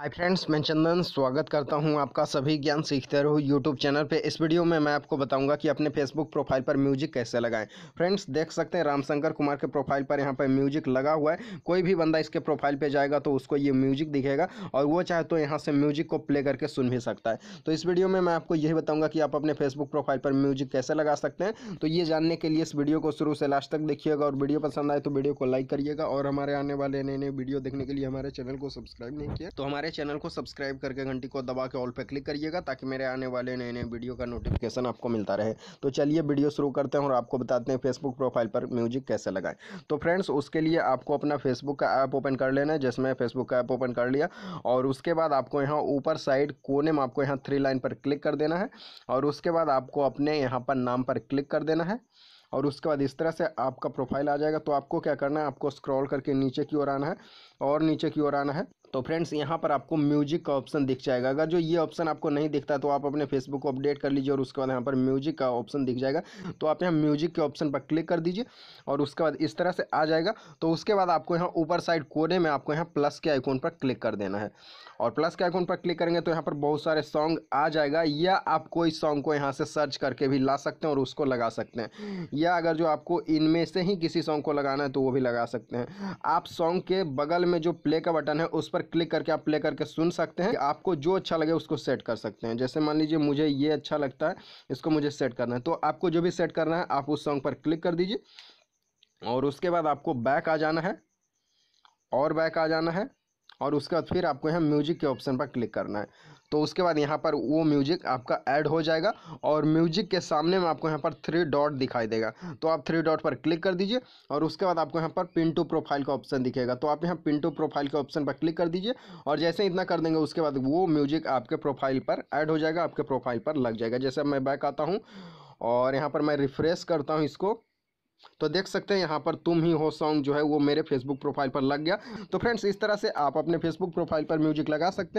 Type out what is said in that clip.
hi friends मैं चंदन स्वागत करता हूं आपका सभी ज्ञान सीखते रहो यूट्यूब चैनल पे इस वीडियो में मैं आपको बताऊंगा कि अपने फेसबुक प्रोफाइल पर म्यूजिक कैसे लगाएं फ्रेंड्स देख सकते हैं रामशंकर कुमार के प्रोफाइल पर यहां पर म्यूजिक लगा हुआ है कोई भी बंदा इसके प्रोफाइल पे जाएगा तो उसको ये म्यूजिक दिखेगा और वो चाहे तो यहाँ से म्यूजिक को प्ले करके सुन भी सकता है तो इस वीडियो में मैं आपको यही बताऊँगा कि आप अपने फेसबुक प्रोफाइल पर म्यूजिक कैसे लगा सकते हैं तो ये जानने के लिए इस वीडियो को शुरू से लास्ट तक देखिएगा और वीडियो पसंद आए तो वीडियो को लाइक करिएगा और हमारे आने वाले नए नए वीडियो देखने के लिए हमारे चैनल को सब्सक्राइब नहीं किया तो हमारे हमारे चैनल को सब्सक्राइब करके घंटी को दबा के ऑल पे क्लिक करिएगा ताकि मेरे आने वाले नए नए वीडियो का नोटिफिकेशन आपको मिलता रहे तो चलिए वीडियो शुरू करते हैं और आपको बताते हैं फेसबुक प्रोफाइल पर म्यूजिक कैसे लगाएं तो फ्रेंड्स उसके लिए आपको अपना फेसबुक का ऐप ओपन कर लेना है जिसमें फेसबुक का ऐप ओपन कर लिया और उसके बाद आपको यहाँ ऊपर साइड कोने में आपको यहाँ थ्री लाइन पर क्लिक कर देना है और उसके बाद आपको अपने यहाँ पर नाम पर क्लिक कर देना है और उसके बाद इस तरह से आपका प्रोफाइल आ जाएगा तो आपको क्या करना है आपको स्क्रॉल करके नीचे की ओर आना है और नीचे की ओर आना है तो फ्रेंड्स यहाँ पर आपको म्यूजिक का ऑप्शन दिख जाएगा अगर जो ये ऑप्शन आपको नहीं दिखता तो आप अपने फेसबुक को अपडेट कर लीजिए और उसके बाद यहाँ पर म्यूजिक का ऑप्शन दिख जाएगा तो आप यहाँ म्यूजिक के ऑप्शन पर क्लिक कर दीजिए और उसके बाद इस तरह से आ जाएगा तो उसके बाद आपको यहाँ ऊपर साइड कोने में आपको यहाँ प्लस के आइकोन पर क्लिक कर देना है और प्लस के आइकॉन पर क्लिक करेंगे तो यहाँ पर बहुत सारे सॉन्ग आ जाएगा या आप कोई सॉन्ग को यहाँ से सर्च करके भी ला सकते हैं और उसको लगा सकते हैं या अगर जो आपको इनमें से ही किसी सॉन्ग को लगाना है तो वो भी लगा सकते हैं आप सॉन्ग के बगल में जो प्ले का बटन है उस पर पर क्लिक करके आप प्ले करके सुन सकते हैं आपको जो अच्छा लगे उसको सेट कर सकते हैं जैसे मान लीजिए मुझे ये अच्छा लगता है इसको मुझे सेट करना है तो आपको जो भी सेट करना है आप उस सॉन्ग पर क्लिक कर दीजिए और उसके बाद आपको बैक आ जाना है और बैक आ जाना है और उसके बाद फिर आपको यहाँ म्यूजिक के ऑप्शन पर क्लिक करना है तो उसके बाद यहाँ पर वो म्यूजिक आपका ऐड हो जाएगा और म्यूजिक के सामने में आपको यहाँ पर थ्री डॉट दिखाई देगा तो आप थ्री डॉट पर क्लिक कर दीजिए और उसके बाद आपको यहाँ पर पिन टू प्रोफाइल का ऑप्शन दिखेगा तो आप यहाँ पिन टू प्रोफाइल के ऑप्शन पर क्लिक कर दीजिए और जैसे इतना कर देंगे उसके बाद वो म्यूजिक आपके प्रोफाइल पर ऐड हो जाएगा आपके प्रोफाइल पर लग जाएगा जैसे मैं बैक आता हूँ और यहाँ पर मैं रिफ़्रेश करता हूँ इसको तो देख सकते हैं यहाँ पर तुम ही हो सॉन्ग जो है वो मेरे फेसबुक प्रोफाइल पर लग गया तो फ्रेंड्स इस तरह से आप अपने फेसबुक प्रोफाइल पर म्यूजिक लगा सकते हैं